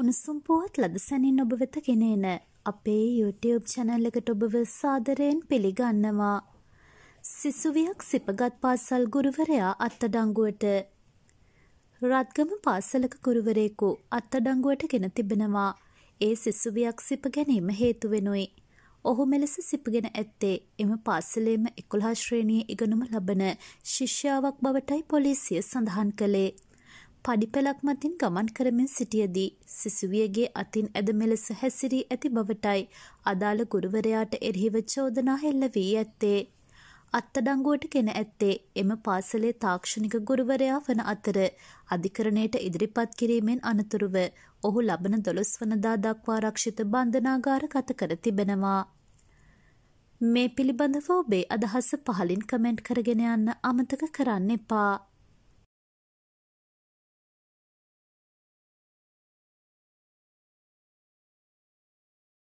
උණුසුම් පුවත් ලදසැනින් ඔබ වෙත ගෙන එන අපේ YouTube channel එකට ඔබව සාදරයෙන් පිළිගන්නවා. සිසුවියක් සිපගත් පාසල් ගුරුවරයා අත්අඩංගුවට රත්ගම පාසලක ගුරුවරයෙකු අත්අඩංගුවට ගෙන තිබෙනවා. ඒ සිසුවියක් සිප ගැනීම හේතු වෙනුයි. ඔහු මෙලෙස සිපගෙන ඇත්තේ එම පාසලේම 11 ශ්‍රේණියේ ඉගෙනුම ලබන ශිෂ්‍යාවක් බවටයි පොලිසිය සඳහන් කළේ. පඩිපෙලක් මතින් ගමන් කරමින් සිටියදී සිසුවියගේ අතින් ඇද මෙලෙස හැසිරී ඇති බවටයි අදාළ ගුරුවරයාට එරෙහිව චෝදනා හෙල්ල වී ඇත්තේ. අත්තඩංගුවට ගෙන ඇත්තේ එම පාසලේ තාක්ෂණික ගුරුවරයා වන අතර අධිකරණයට ඉදිරිපත් කිරීමෙන් අනතුරුව ඔහු ලබන දොළොස් වනදා දක්වා රක්ෂිත බන්ධනාගාර ගත කර තිබෙනවා. මේ පිළිබඳව ඔබේ අදහස පහලින් කමෙන්ට් කරගෙන යන්න අමතක කරන්න එපා.